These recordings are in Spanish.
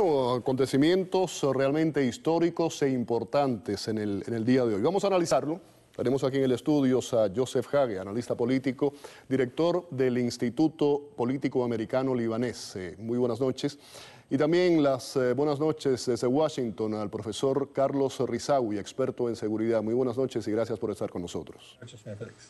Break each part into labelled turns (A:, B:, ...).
A: Acontecimientos realmente históricos e importantes en el, día de hoy. Vamos a analizarlo. Tenemos aquí en el estudio a Joseph Hage, analista político, director del Instituto Político Americano Libanés. Eh, muy buenas noches. Y también las eh, buenas noches desde Washington al profesor Carlos Rizawi, experto en seguridad. Muy buenas noches y gracias por estar con nosotros. Gracias, señor Félix.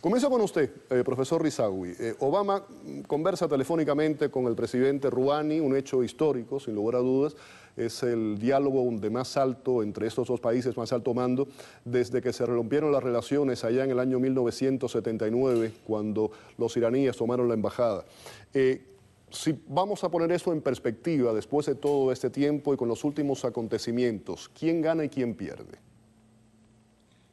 A: Comienzo con usted, eh, profesor Rizawi. Eh, Obama conversa telefónicamente con el presidente Rouhani, un hecho histórico, sin lugar a dudas. Es el diálogo de más alto entre estos dos países, más alto mando, desde que se rompieron las relaciones allá en el año 1979, cuando los iraníes tomaron la embajada. Eh, si vamos a poner eso en perspectiva después de todo este tiempo y con los últimos acontecimientos, ¿quién gana y quién pierde?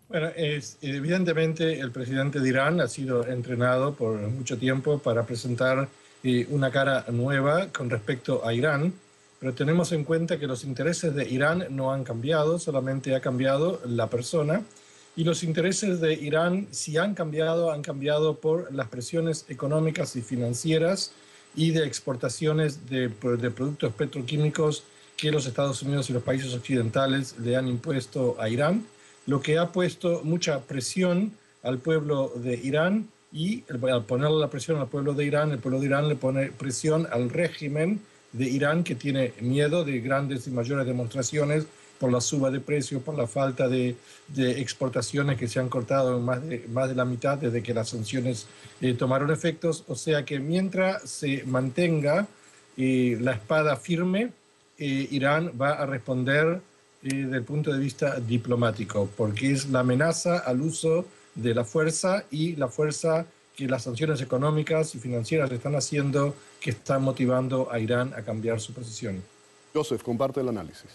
B: Bueno, evidentemente el presidente de Irán ha sido entrenado por mucho tiempo para presentar eh, una cara nueva con respecto a Irán, pero tenemos en cuenta que los intereses de Irán no han cambiado, solamente ha cambiado la persona, y los intereses de Irán, si han cambiado, han cambiado por las presiones económicas y financieras y de exportaciones de productos petroquímicos que los Estados Unidos y los países occidentales le han impuesto a Irán lo que ha puesto mucha presión al pueblo de Irán y al ponerle la presión al pueblo de Irán, el pueblo de Irán le pone presión al régimen de Irán que tiene miedo de grandes y mayores demostraciones por la suba de precios, por la falta de, exportaciones que se han cortado más de, más de la mitad desde que las sanciones eh, tomaron efectos. O sea que mientras se mantenga eh, la espada firme, eh, Irán va a responder desde el punto de vista diplomático, porque es la amenaza al uso de la fuerza y la fuerza que las sanciones económicas y financieras están haciendo que está motivando a Irán a cambiar su posición.
A: Joseph, comparte el análisis.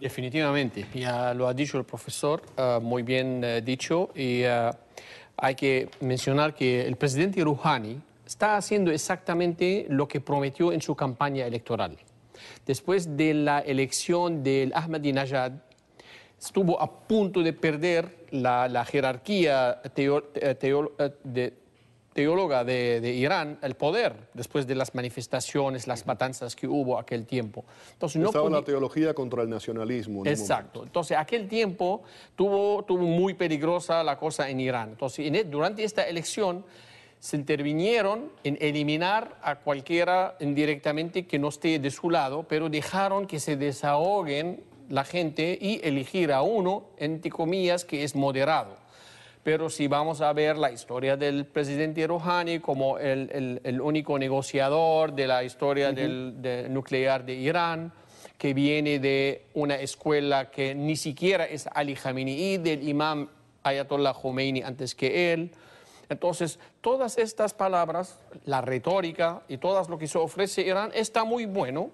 C: Definitivamente, ya lo ha dicho el profesor, eh, muy bien eh, dicho, y eh, hay que mencionar que el presidente Rouhani está haciendo exactamente lo que prometió en su campaña electoral. Después de la elección del Ahmadinejad, estuvo a punto de perder la, jerarquía eh, eh, teóloga de, Irán el poder después de las manifestaciones, las matanzas que hubo aquel tiempo. Entonces, no Estaba la
A: teología contra el nacionalismo. Exacto.
C: Entonces, aquel tiempo tuvo, muy peligrosa la cosa en Irán. Entonces, e, durante esta elección se intervinieron en eliminar a cualquiera indirectamente que no esté de su lado, pero dejaron que se desahoguen la gente y elegir a uno, entre comillas, que es moderado. Pero si vamos a ver la historia del presidente Rouhani como el, único negociador de la historia del, nuclear de Irán, que viene de una escuela que ni siquiera es Ali Khamenei, del imam Ayatollah Khomeini antes que él, entonces, todas estas palabras, la retórica y todo lo que se ofrece Irán está muy bueno,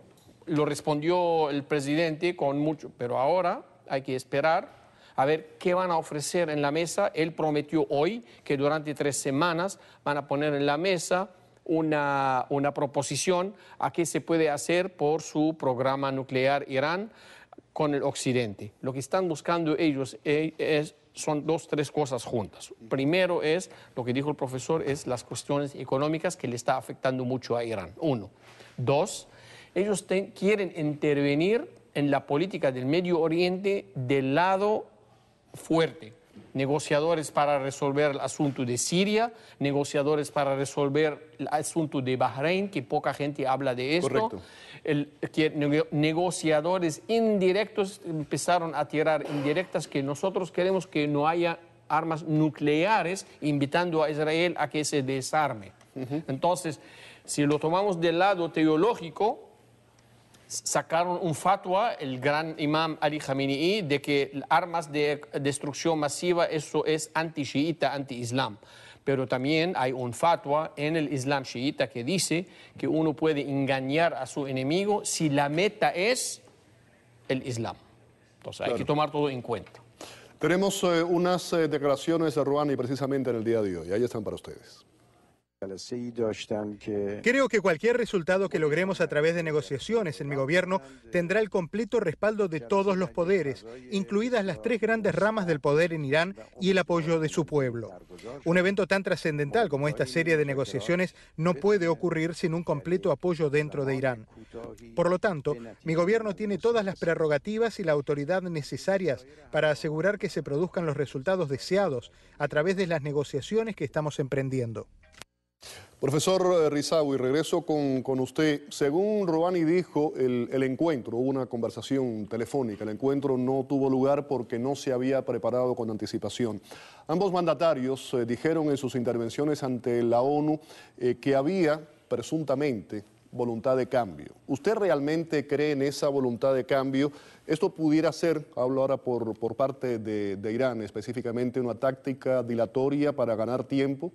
C: lo respondió el presidente con mucho, pero ahora hay que esperar a ver qué van a ofrecer en la mesa. Él prometió hoy que durante tres semanas van a poner en la mesa una, una proposición a qué se puede hacer por su programa nuclear Irán con el Occidente. Lo que están buscando ellos eh, es, son dos, tres cosas juntas. Primero es, lo que dijo el profesor, es las cuestiones económicas que le está afectando mucho a Irán. Uno. Dos, ellos quieren intervenir en la política del Medio Oriente del lado fuerte, negociadores para resolver el asunto de Siria, negociadores para resolver el asunto de Bahrein, que poca gente habla de esto. El, negociadores indirectos empezaron a tirar indirectas que nosotros queremos que no haya armas nucleares, invitando a Israel a que se desarme. Entonces, si lo tomamos del lado teológico, sacaron un fatwa, el gran imam Ali Khamenei, de que armas de destrucción masiva, eso es anti-shiita, anti-islam. Pero también hay un fatwa en el islam chiita que dice que uno puede engañar a su enemigo si la meta es el islam. Entonces hay que tomar todo en cuenta.
A: Tenemos eh, unas eh, declaraciones de Rouhani precisamente en el día de hoy. Ahí están para ustedes.
B: Creo que cualquier resultado que logremos a través de negociaciones en mi gobierno tendrá el completo respaldo de todos los poderes, incluidas las tres grandes ramas del poder en Irán y el apoyo de su pueblo. Un evento tan trascendental como esta serie de negociaciones no puede ocurrir sin un completo apoyo dentro de Irán. Por lo tanto, mi gobierno tiene todas las prerrogativas y la autoridad necesarias para asegurar que se produzcan los resultados deseados a través de las negociaciones que estamos emprendiendo.
A: Profesor eh, Rizawi, regreso con, usted. Según Robani dijo, el, encuentro, hubo una conversación telefónica, el encuentro no tuvo lugar porque no se había preparado con anticipación. Ambos mandatarios eh, dijeron en sus intervenciones ante la ONU eh, que había, presuntamente, voluntad de cambio. ¿Usted realmente cree en esa voluntad de cambio? Esto pudiera ser, hablo ahora por, parte de, de Irán específicamente, una táctica dilatoria para ganar tiempo.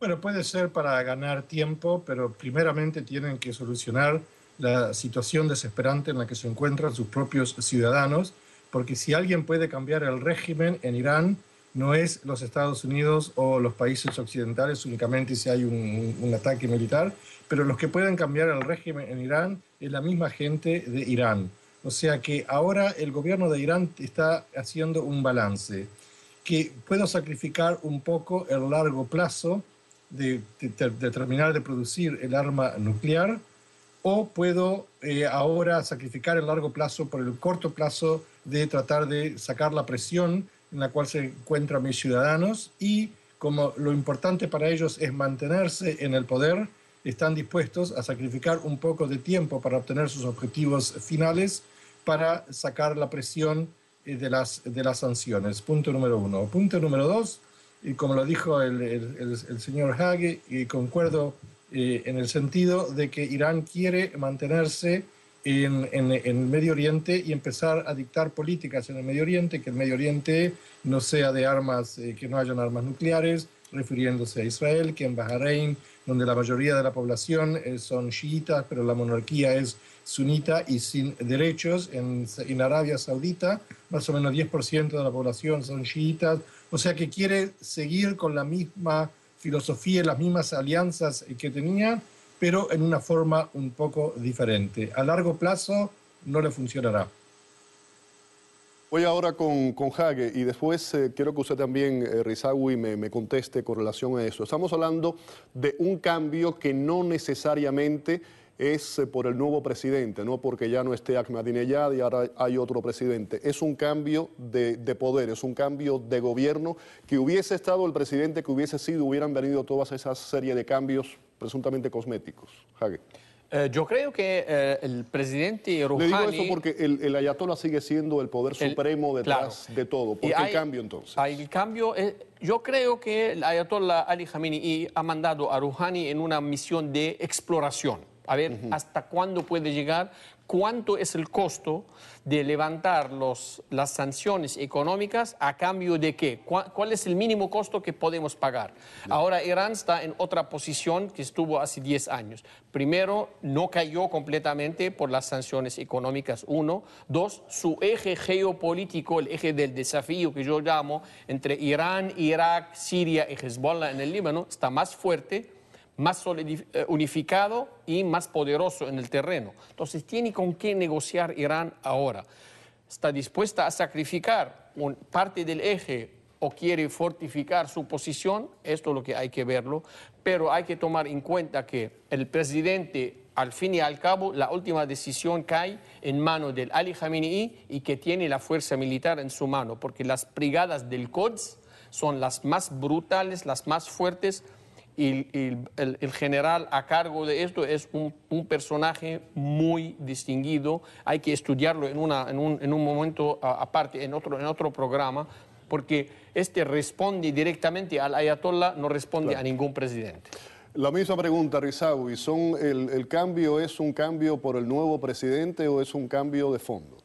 B: Bueno, puede ser para ganar tiempo, pero primeramente tienen que solucionar la situación desesperante en la que se encuentran sus propios ciudadanos, porque si alguien puede cambiar el régimen en Irán, no es los Estados Unidos o los países occidentales únicamente si hay un, un, ataque militar, pero los que pueden cambiar el régimen en Irán es la misma gente de Irán. O sea que ahora el gobierno de Irán está haciendo un balance, que puedo sacrificar un poco el largo plazo de, terminar de producir el arma nuclear o puedo eh, ahora sacrificar el largo plazo por el corto plazo de tratar de sacar la presión en la cual se encuentran mis ciudadanos y como lo importante para ellos es mantenerse en el poder, están dispuestos a sacrificar un poco de tiempo para obtener sus objetivos finales para sacar la presión eh, de las, de las sanciones. Punto número uno. Punto número dos, y como lo dijo el, señor Hague, y concuerdo eh, en el sentido de que Irán quiere mantenerse en, el Medio Oriente y empezar a dictar políticas en el Medio Oriente, que el Medio Oriente no sea de armas, eh, que no hayan armas nucleares, refiriéndose a Israel, que en Bahrein, donde la mayoría de la población eh, son chiitas, pero la monarquía es sunita y sin derechos, en, en Arabia Saudita más o menos 10% de la población son chiitas, o sea que quiere seguir con la misma filosofía y las mismas alianzas eh, que tenía, pero en una forma un poco diferente. A largo plazo no le funcionará.
A: Voy ahora con, con y después eh, quiero que usted también, eh, Rizagui, me, me, conteste con relación a eso. Estamos hablando de un cambio que no necesariamente es eh, por el nuevo presidente, no porque ya no esté Ahmadinejad y ahora hay otro presidente. Es un cambio de, poder, es un cambio de gobierno. Que hubiese estado el presidente que hubiese sido, hubieran venido todas esas serie de cambios presuntamente cosméticos.
C: Eh, yo creo que eh, el presidente Rouhani... Le digo eso porque
A: el, ayatollah sigue siendo el poder supremo detrás de todo. ¿Por qué cambio entonces?
C: El cambio... yo creo que el ayatollah Ali Khamenei ha mandado a Rouhani en una misión de exploración a ver hasta cuándo puede llegar, cuánto es el costo de levantar las sanciones económicas a cambio de qué, ¿Cuál, es el mínimo costo que podemos pagar. Ahora Irán está en otra posición que estuvo hace 10 años. Primero, no cayó completamente por las sanciones económicas, uno. Dos, su eje geopolítico, el eje del desafío que yo llamo entre Irán, Irak, Siria y Hezbollah en el Líbano, está más fuerte más eh, unificado y más poderoso en el terreno. Entonces tiene con qué negociar Irán ahora. Está dispuesta a sacrificar parte del eje o quiere fortificar su posición, esto es lo que hay que verlo, pero hay que tomar en cuenta que el presidente, al fin y al cabo, la última decisión cae en manos del Ali Khamenei y que tiene la fuerza militar en su mano, porque las brigadas del Quds son las más brutales, las más fuertes, y, el, general a cargo de esto es un, personaje muy distinguido. Hay que estudiarlo en, una, en, un, momento aparte, en otro, en otro programa, porque este responde directamente al ayatollah, no responde a ningún presidente. La misma
A: pregunta, Rizawi, ¿son el, el, cambio es un cambio por el nuevo presidente o es un cambio de fondo?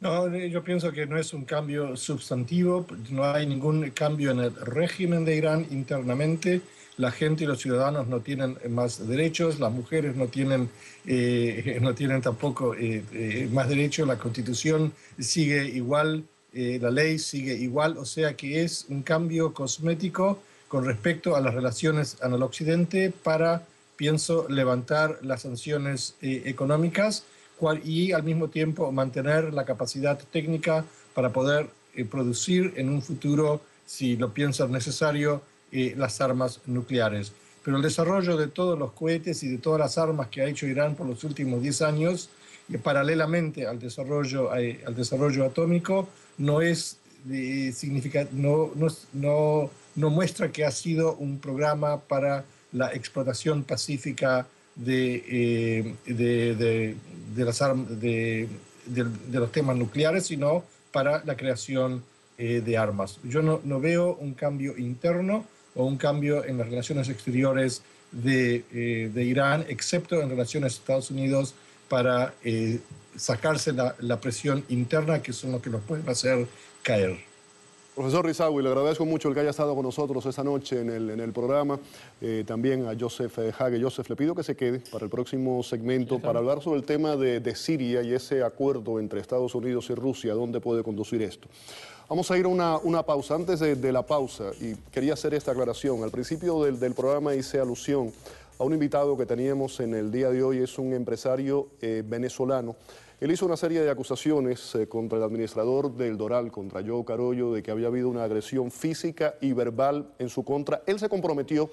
B: No, yo pienso que no es un cambio sustantivo, no hay ningún cambio en el régimen de Irán internamente la gente y los ciudadanos no tienen eh, más derechos, las mujeres no tienen, eh, no tienen tampoco eh, más derechos, la constitución sigue igual, la ley sigue igual, o sea que es un cambio cosmético con respecto a las relaciones en el occidente para, pienso, levantar las sanciones económicas y al mismo tiempo mantener la capacidad técnica para poder producir en un futuro, si lo piensan necesario, eh, las armas nucleares. Pero el desarrollo de todos los cohetes y de todas las armas que ha hecho Irán por los últimos 10 años, y paralelamente al desarrollo, eh, al desarrollo atómico, no, es, eh, significa, no, no, no, no muestra que ha sido un programa para la explotación pacífica de, de, de, de, los temas nucleares, sino para la creación de armas. Yo no, no, veo un cambio interno, o un cambio en las relaciones exteriores de, eh, de Irán, excepto en relaciones a Estados Unidos, para eh, sacarse la, presión interna, que son lo que nos pueden hacer caer.
A: Profesor Rizawi, le agradezco mucho el que haya estado con nosotros esta noche en el, en el programa. Eh, también a Joseph Hage. Joseph, le pido que se quede para el próximo segmento para hablar sobre el tema de, de Siria y ese acuerdo entre Estados Unidos y Rusia, dónde puede conducir esto. Vamos a ir a una, pausa. Antes de, la pausa, y quería hacer esta aclaración, al principio del, programa hice alusión a un invitado que teníamos en el día de hoy, es un empresario eh, venezolano. Él hizo una serie de acusaciones eh, contra el administrador del Doral, contra Joe Carollo, de que había habido una agresión física y verbal en su contra. Él se comprometió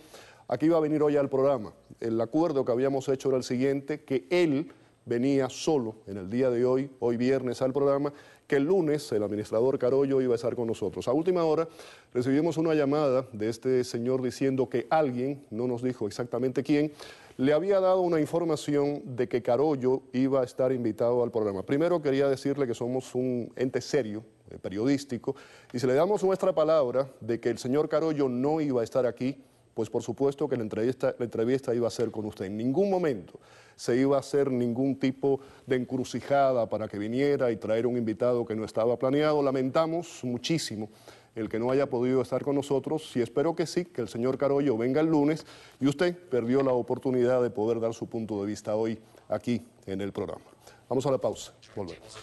A: a que iba a venir hoy al programa. El acuerdo que habíamos hecho era el siguiente, que él venía solo en el día de hoy, hoy viernes, al programa que el lunes el administrador Carollo iba a estar con nosotros. A última hora recibimos una llamada de este señor diciendo que alguien, no nos dijo exactamente quién, le había dado una información de que Carollo iba a estar invitado al programa. Primero quería decirle que somos un ente serio, eh, periodístico, y si le damos nuestra palabra de que el señor Carollo no iba a estar aquí, pues por supuesto que la entrevista, la entrevista iba a ser con usted. En ningún momento se iba a hacer ningún tipo de encrucijada para que viniera y traer un invitado que no estaba planeado. Lamentamos muchísimo el que no haya podido estar con nosotros y espero que sí, que el señor Carollo venga el lunes y usted perdió la oportunidad de poder dar su punto de vista hoy aquí en el programa. Vamos a la pausa, volvemos.